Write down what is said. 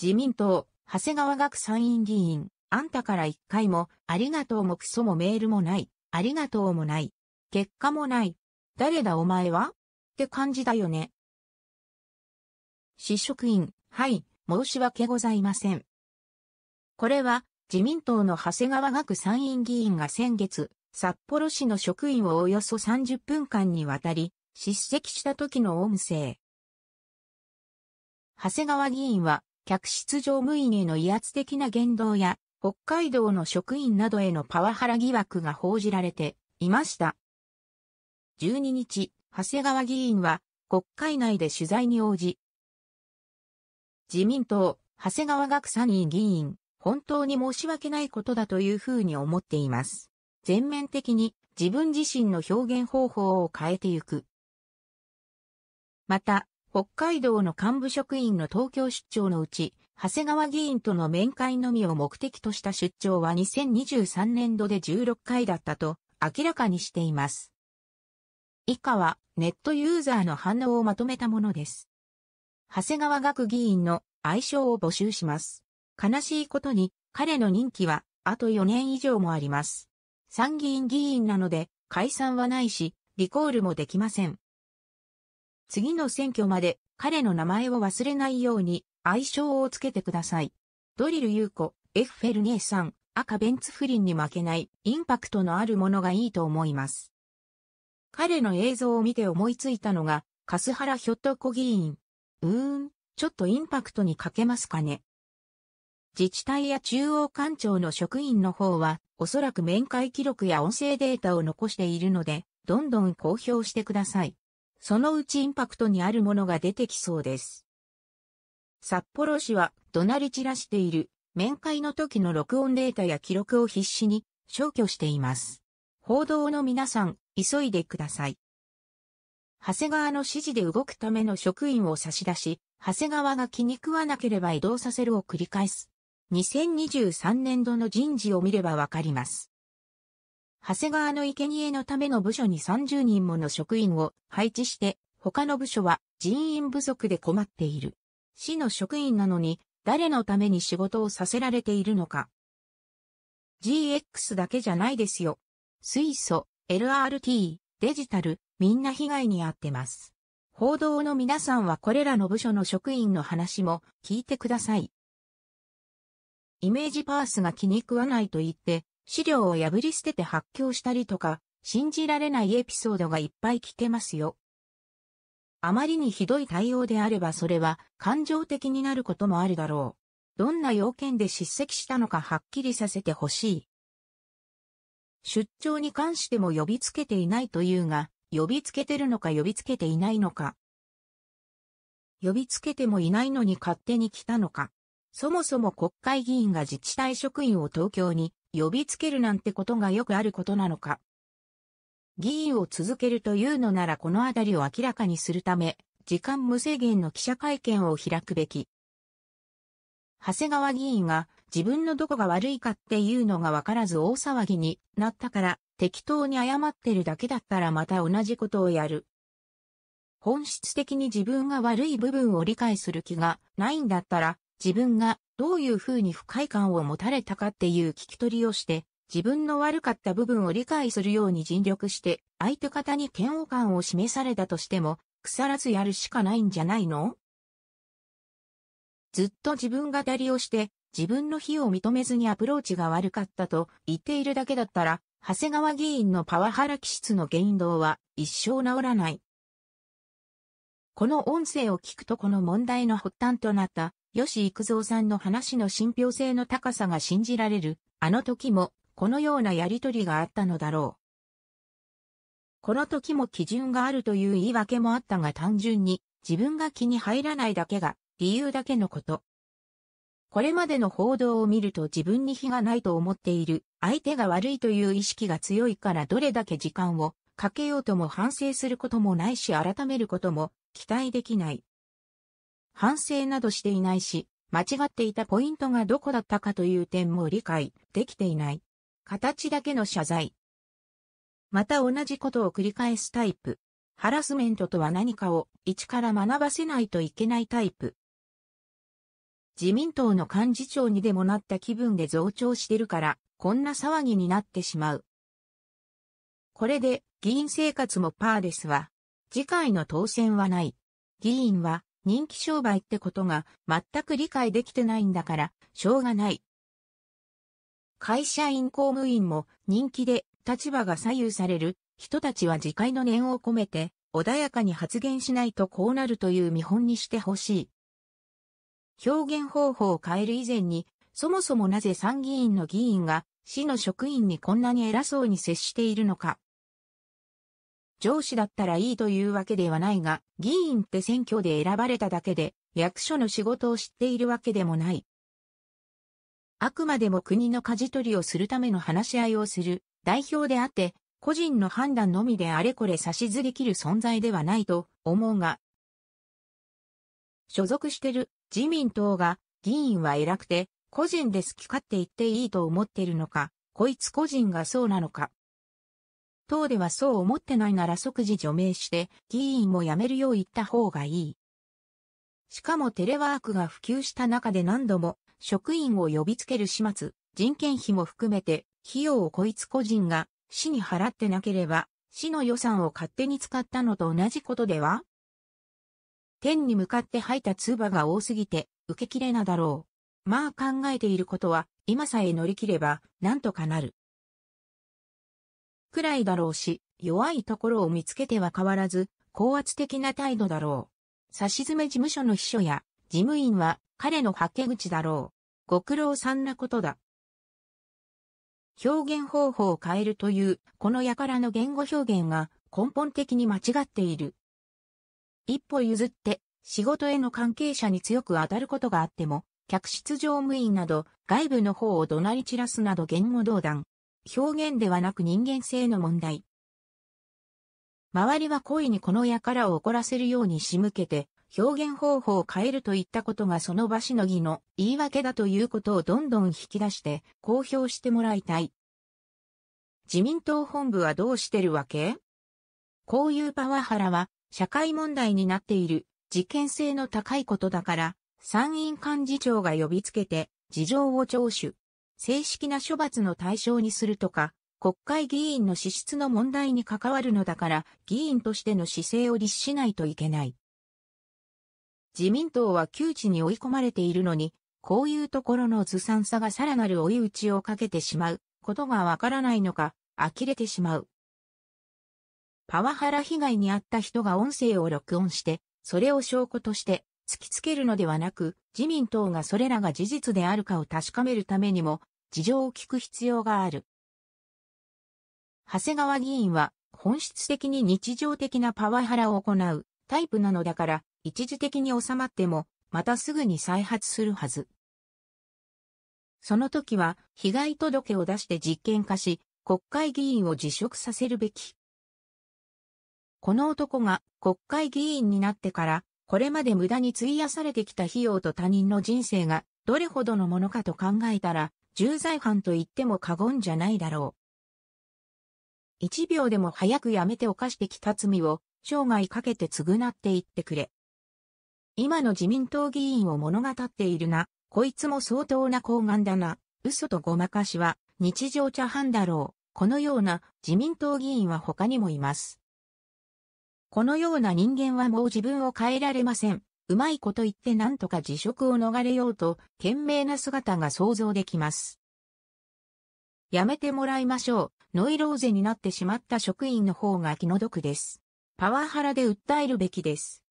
自民党、長谷川学参院議員、あんたから一回も、ありがとうもクソもメールもない、ありがとうもない、結果もない、誰だお前はって感じだよね。市職員、はい、申し訳ございません。これは、自民党の長谷川学参院議員が先月、札幌市の職員をおよそ30分間にわたり、叱責した時の音声。長谷川議員は、客室乗務員への威圧的な言動や、北海道の職員などへのパワハラ疑惑が報じられていました。12日、長谷川議員は国会内で取材に応じ、自民党、長谷川学サニー議員、本当に申し訳ないことだというふうに思っています。全面的に自分自身の表現方法を変えてゆく。また、北海道の幹部職員の東京出張のうち、長谷川議員との面会のみを目的とした出張は2023年度で16回だったと明らかにしています。以下はネットユーザーの反応をまとめたものです。長谷川学議員の愛称を募集します。悲しいことに彼の任期はあと4年以上もあります。参議院議員なので解散はないし、リコールもできません。次の選挙まで彼の名前を忘れないように愛称をつけてください。ドリル優子、エッフェル姉さん、赤ベンツ不倫に負けないインパクトのあるものがいいと思います。彼の映像を見て思いついたのが、カスハラヒョットコ議員。うーん、ちょっとインパクトに欠けますかね。自治体や中央官庁の職員の方は、おそらく面会記録や音声データを残しているので、どんどん公表してください。そのうちインパクトにあるものが出てきそうです。札幌市は怒鳴り散らしている面会の時の録音データや記録を必死に消去しています。報道の皆さん、急いでください。長谷川の指示で動くための職員を差し出し、長谷川が気に食わなければ移動させるを繰り返す。2023年度の人事を見ればわかります。長谷川の生贄のための部署に30人もの職員を配置して、他の部署は人員不足で困っている。市の職員なのに、誰のために仕事をさせられているのか。GX だけじゃないですよ。水素、LRT、デジタル、みんな被害に遭ってます。報道の皆さんはこれらの部署の職員の話も聞いてください。イメージパースが気に食わないと言って、資料を破り捨てて発狂したりとか、信じられないエピソードがいっぱい聞けますよ。あまりにひどい対応であればそれは感情的になることもあるだろう。どんな要件で叱責したのかはっきりさせてほしい。出張に関しても呼びつけていないというが、呼びつけてるのか呼びつけていないのか。呼びつけてもいないのに勝手に来たのか。そもそも国会議員が自治体職員を東京に呼びつけるなんてことがよくあることなのか。議員を続けるというのならこのあたりを明らかにするため、時間無制限の記者会見を開くべき。長谷川議員が自分のどこが悪いかっていうのがわからず大騒ぎになったから適当に謝ってるだけだったらまた同じことをやる。本質的に自分が悪い部分を理解する気がないんだったら自分がどういうふうに不快感を持たれたかっていう聞き取りをして、自分の悪かった部分を理解するように尽力して、相手方に嫌悪感を示されたとしても、腐らずやるしかないんじゃないのずっと自分語りをして、自分の非を認めずにアプローチが悪かったと言っているだけだったら、長谷川議員のパワハラ気質の言動は一生治らない。この音声を聞くとこの問題の発端となった吉幾三さんの話の信憑性の高さが信じられる、あの時も、このようなやりとりがあったのだろう。この時も基準があるという言い訳もあったが単純に、自分が気に入らないだけが、理由だけのこと。これまでの報道を見ると自分に非がないと思っている、相手が悪いという意識が強いからどれだけ時間をかけようとも反省することもないし改めることも期待できない。反省などしていないし、間違っていたポイントがどこだったかという点も理解できていない。形だけの謝罪。また同じことを繰り返すタイプ。ハラスメントとは何かを一から学ばせないといけないタイプ。自民党の幹事長にでもなった気分で増長してるから、こんな騒ぎになってしまう。これで議員生活もパーですわ。次回の当選はない。議員は人気商売ってことが全く理解できてないんだから、しょうがない。会社員公務員も人気で立場が左右される人たちは自戒の念を込めて穏やかに発言しないとこうなるという見本にしてほしい。表現方法を変える以前に、そもそもなぜ参議院の議員が市の職員にこんなに偉そうに接しているのか、上司だったらいいというわけではないが、議員って選挙で選ばれただけで、役所の仕事を知っているわけでもない。あくまでも国の舵取りをするための話し合いをする代表であって、個人の判断のみであれこれ差しずりきる存在ではないと思うが、所属してる自民党が議員は偉くて、個人で好き勝手言っていいと思ってるのか、こいつ個人がそうなのか。党ではそう思ってないなら即時除名して、議員も辞めるよう言った方がいい。しかもテレワークが普及した中で何度も、職員を呼びつける始末、人件費も含めて、費用をこいつ個人が、市に払ってなければ、市の予算を勝手に使ったのと同じことでは天に向かって吐いた唾が多すぎて、受けきれなだろう。まあ考えていることは、今さえ乗り切れば、なんとかなる。くらいだろうし、弱いところを見つけては変わらず、高圧的な態度だろう。差し詰め事務所の秘書や事務員は彼の吐け口だろう。ご苦労さんなことだ。表現方法を変えるという、この輩の言語表現が根本的に間違っている。一歩譲って、仕事への関係者に強く当たることがあっても、客室乗務員など外部の方を怒鳴り散らすなど言語道断、表現ではなく人間性の問題。周りは故意にこの輩を怒らせるように仕向けて、表現方法を変えるといったことがその場しのぎの言い訳だということをどんどん引き出して公表してもらいたい。自民党本部はどうしてるわけこういうパワハラは社会問題になっている事件性の高いことだから参院幹事長が呼びつけて事情を聴取正式な処罰の対象にするとか、国会議員の資質の問題に関わるのだから、議員としての姿勢を律しないといけない。自民党は窮地に追い込まれているのに、こういうところのずさんさがさらなる追い打ちをかけてしまうことがわからないのか、呆れてしまう。パワハラ被害に遭った人が音声を録音して、それを証拠として突きつけるのではなく、自民党がそれらが事実であるかを確かめるためにも、事情を聞く必要がある。長谷川議員は、本質的に日常的なパワハラを行うタイプなのだから、一時的に収まっても、またすぐに再発するはず。その時は、被害届を出して実験化し、国会議員を辞職させるべき。この男が国会議員になってから、これまで無駄に費やされてきた費用と他人の人生がどれほどのものかと考えたら、重罪犯と言っても過言じゃないだろう。一秒でも早くやめて犯してきた罪を生涯かけて償っていってくれ。今の自民党議員を物語っているな、こいつも相当な高顔だな、嘘とごまかしは日常茶飯だろう。このような自民党議員は他にもいます。このような人間はもう自分を変えられません。うまいこと言って何とか辞職を逃れようと、懸命な姿が想像できます。やめてもらいましょう。ノイローゼになってしまった職員の方が気の毒です。パワハラで訴えるべきです。